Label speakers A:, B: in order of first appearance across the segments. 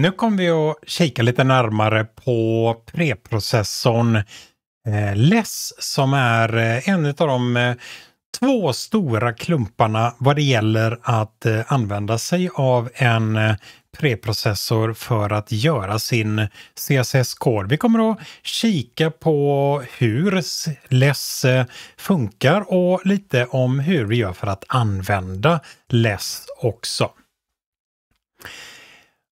A: Nu kommer vi att kika lite närmare på preprocessorn eh, LESS som är eh, en av de eh, två stora klumparna vad det gäller att eh, använda sig av en preprocessor för att göra sin CSS-kod. Vi kommer att kika på hur LESS funkar och lite om hur vi gör för att använda LESS också.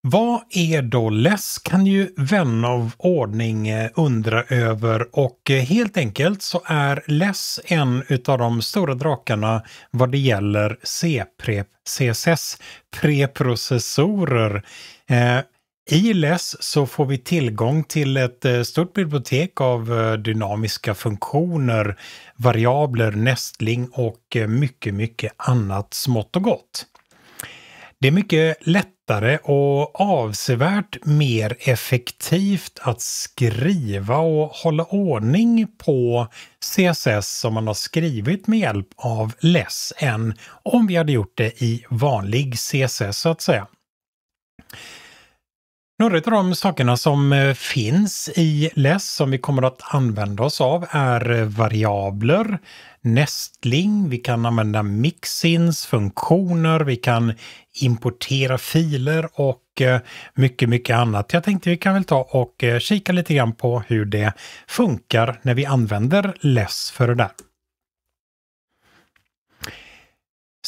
A: Vad är då less kan ju vän av ordning eh, undra över och eh, helt enkelt så är less en utav de stora drakarna vad det gäller C-prep, CSS preprocessorer. Eh, i LESS så får vi tillgång till ett eh, stort bibliotek av dynamiska funktioner, variabler, nästling och mycket, mycket annat smått och gott. Det är mycket lätt lättare och avsevärt mer effektivt att skriva och hålla ordning på CSS som man har skrivit med hjälp av less än om vi hade gjort det i vanlig CSS så att säga. Några av de sakerna som eh, finns i LESS som vi kommer att använda oss av är eh, variabler, nästling, vi kan använda mixins, funktioner, vi kan importera filer och eh, mycket, mycket annat. Jag tänkte vi kan väl ta och kika lite grann på hur det funkar när vi använder LESS för det där.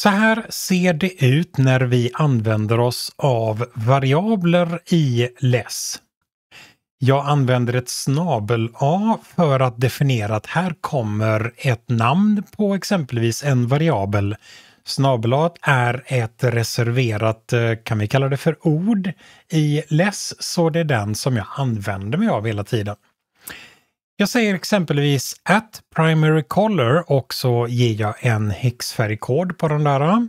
A: Så här ser det ut när vi använder oss av variabler i less. Jag använder ett snabel-a för att definiera att här kommer ett namn på exempelvis en variabel. Snabelat är ett reserverat, eh, kan vi kalla det för ord, i less, så det är den som jag använder mig av hela tiden. Jag säger exempelvis at primary color och så ger jag en hexfärgkod på den där.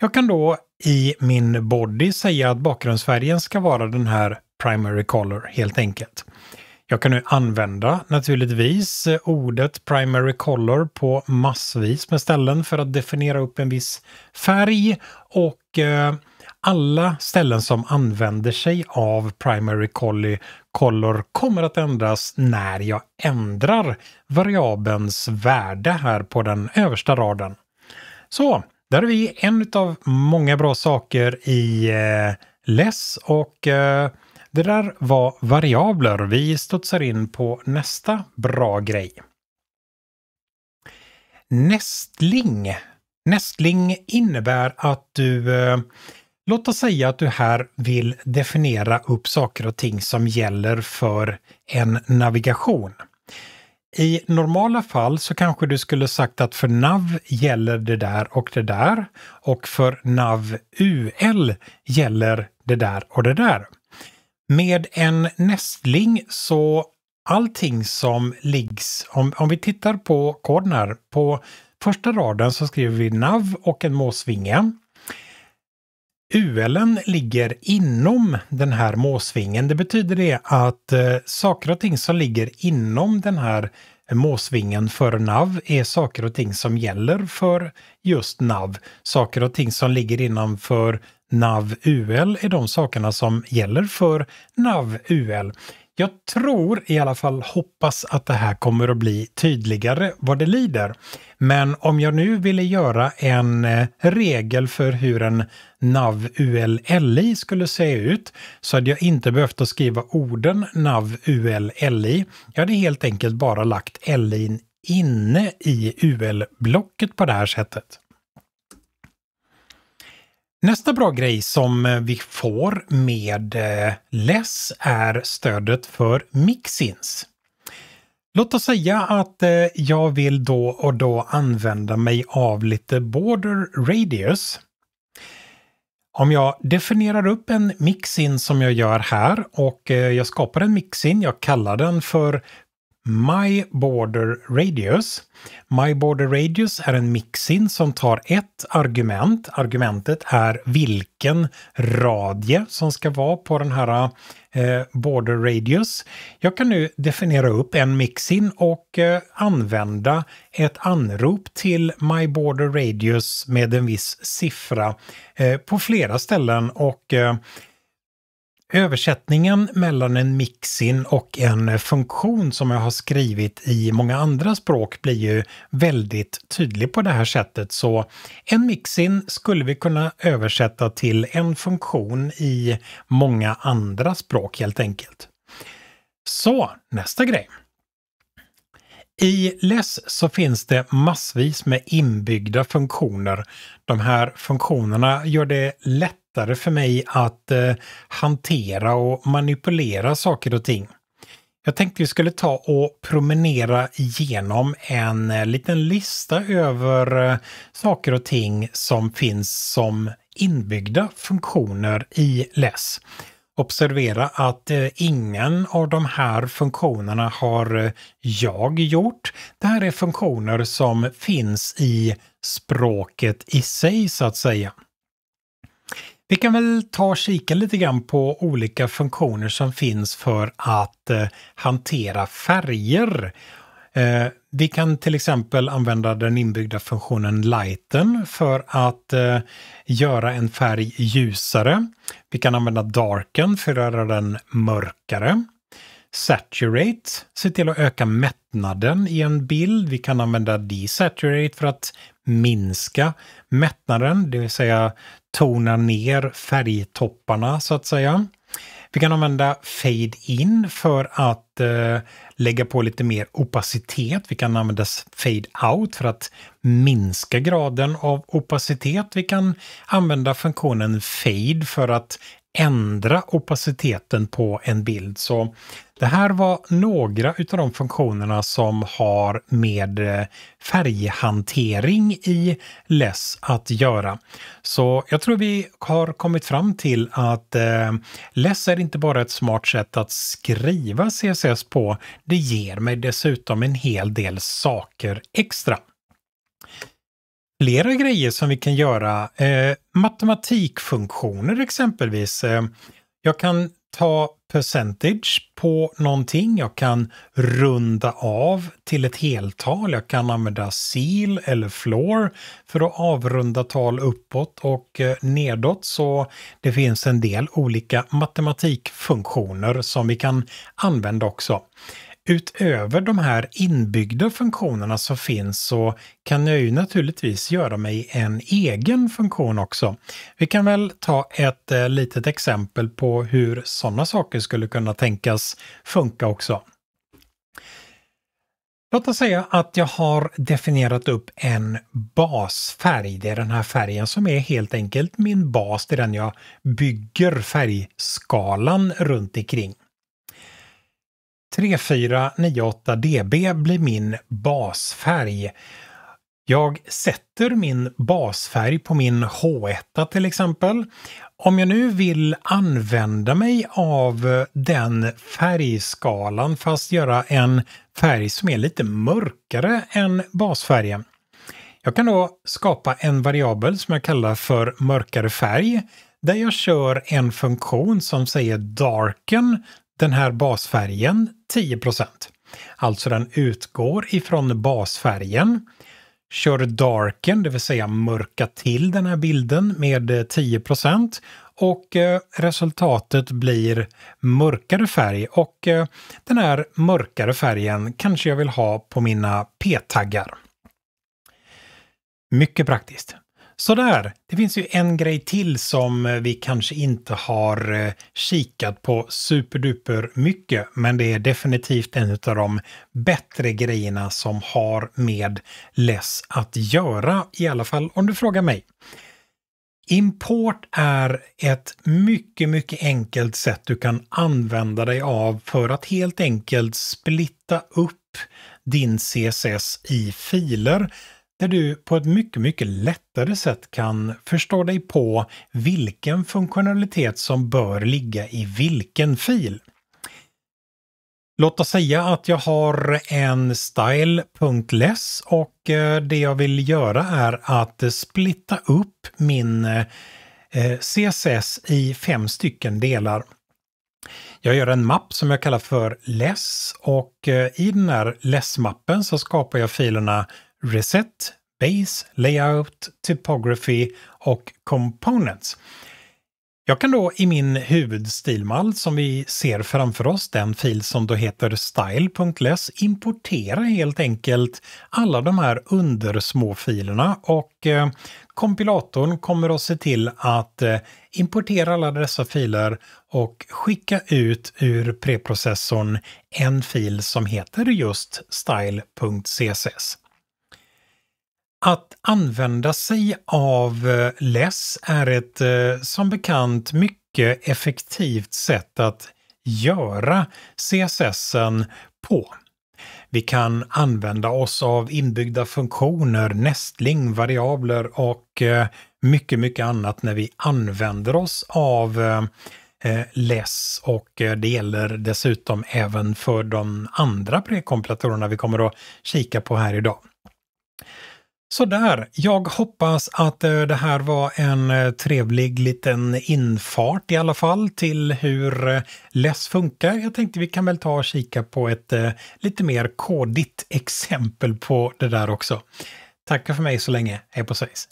A: Jag kan då i min body säga att bakgrundsfärgen ska vara den här primary color helt enkelt. Jag kan nu använda naturligtvis ordet primary color på massvis med ställen för att definiera upp en viss färg och eh, alla ställen som använder sig av primary collie color kommer att ändras när jag ändrar variabelns värde här på den översta raden. Så, där är vi en av många bra saker i eh, less och eh, det där var variabler. Vi studsar in på nästa bra grej. Nästling. Nästling innebär att du eh, Låt oss säga att du här vill definiera upp saker och ting som gäller för en navigation. I normala fall så kanske du skulle sagt att för NAV gäller det där och det där och för NAV UL gäller det där och det där. Med en nästling så allting som liggs, om, om vi tittar på koden här, på första raden så skriver vi NAV och en måsvinge. ULen ligger inom den här måsvingen. Det betyder det att eh, saker och ting som ligger inom den här måsvingen för NAV är saker och ting som gäller för just NAV. Saker och ting som ligger innanför NAV UL är de sakerna som gäller för NAV UL. Jag tror i alla fall, hoppas att det här kommer att bli tydligare vad det lider. Men om jag nu ville göra en eh, regel för hur en nav ULLI skulle se ut så hade jag inte behövt att skriva orden nav ULLI. Jag hade helt enkelt bara lagt LI inne i UL-blocket på det här sättet. Nästa bra grej som eh, vi får med eh, LESS är stödet för mixins. Låt oss säga att eh, jag vill då och då använda mig av lite border radius. Om jag definierar upp en mixin som jag gör här och jag skapar en mixin, jag kallar den för My Border Radius. My Border Radius är en mixin som tar ett argument. Argumentet är vilken radie som ska vara på den här eh, Border Radius. Jag kan nu definiera upp en mixin och eh, använda ett anrop till My Border Radius med en viss siffra eh, på flera ställen och eh, Översättningen mellan en mixin och en funktion som jag har skrivit i många andra språk blir ju väldigt tydlig på det här sättet. Så en mixin skulle vi kunna översätta till en funktion i många andra språk helt enkelt. Så, nästa grej. I LESS så finns det massvis med inbyggda funktioner. De här funktionerna gör det lätt lättare för mig att eh, hantera och manipulera saker och ting. Jag tänkte vi skulle ta och promenera igenom en eh, liten lista över eh, saker och ting som finns som inbyggda funktioner i LESS. Observera att eh, ingen av de här funktionerna har eh, jag gjort. Det här är funktioner som finns i språket i sig så att säga. Vi kan väl ta och kika lite grann på olika funktioner som finns för att eh, hantera färger. Eh, vi kan till exempel använda den inbyggda funktionen lighten för att eh, göra en färg ljusare. Vi kan använda darken för att göra den mörkare saturate, se till att öka mättnaden i en bild. Vi kan använda desaturate för att minska mättnaden, det vill säga tona ner färgtopparna så att säga. Vi kan använda fade in för att eh, lägga på lite mer opacitet. Vi kan använda fade out för att minska graden av opacitet. Vi kan använda funktionen fade för att ändra opaciteten på en bild. Så det här var några av de funktionerna som har med eh, färghantering i LESS att göra. Så jag tror vi har kommit fram till att eh, LESS är inte bara ett smart sätt att skriva CSS på, det ger mig dessutom en hel del saker extra flera grejer som vi kan göra. Eh, matematikfunktioner exempelvis. Eh, jag kan ta percentage på någonting. Jag kan runda av till ett heltal. Jag kan använda seal eller floor för att avrunda tal uppåt och eh, nedåt. Så det finns en del olika matematikfunktioner som vi kan använda också utöver de här inbyggda funktionerna som finns så kan jag ju naturligtvis göra mig en egen funktion också. Vi kan väl ta ett eh, litet exempel på hur sådana saker skulle kunna tänkas funka också. Låt oss säga att jag har definierat upp en basfärg. Det är den här färgen som är helt enkelt min bas, det är den jag bygger färgskalan runt omkring. 3498DB blir min basfärg. Jag sätter min basfärg på min H1 till exempel. Om jag nu vill använda mig av den färgskalan fast göra en färg som är lite mörkare än basfärgen. Jag kan då skapa en variabel som jag kallar för mörkare färg där jag kör en funktion som säger darken den här basfärgen 10 Alltså den utgår ifrån basfärgen, kör darken, det vill säga mörka till den här bilden med 10 eh, och eh, resultatet blir mörkare färg och eh, den här mörkare färgen kanske jag vill ha på mina p-taggar. Mycket praktiskt. Sådär, det finns ju en grej till som eh, vi kanske inte har eh, kikat på superduper mycket, men det är definitivt en av de bättre grejerna som har med less att göra, i alla fall om du frågar mig. Import är ett mycket, mycket enkelt sätt du kan använda dig av för att helt enkelt splitta upp din CSS i filer där du på ett mycket, mycket lättare sätt kan förstå dig på vilken funktionalitet som bör ligga i vilken fil. Låt oss säga att jag har en style.less och eh, det jag vill göra är att splitta upp min eh, CSS i fem stycken delar. Jag gör en mapp som jag kallar för less och eh, i den här less-mappen så skapar jag filerna Reset, Base, Layout, Typography och Components. Jag kan då i min huvudstilmall som vi ser framför oss, den fil som då heter style.less, importera helt enkelt alla de här undersmå filerna och eh, kompilatorn kommer att se till att eh, importera alla dessa filer och skicka ut ur preprocessorn en fil som heter just style.css. Att använda sig av eh, less är ett eh, som bekant mycket effektivt sätt att göra CSS på. Vi kan använda oss av inbyggda funktioner, nästling, variabler och eh, mycket, mycket annat när vi använder oss av less och det gäller dessutom även för de andra prekompletorerna vi kommer att kika på här idag. Sådär, jag hoppas att eh, det här var en eh, trevlig liten infart i alla fall till hur eh, less funkar. Jag tänkte vi kan väl ta och kika på ett lite mer kodigt exempel på det där också. Tackar för mig så länge, hej på svejs!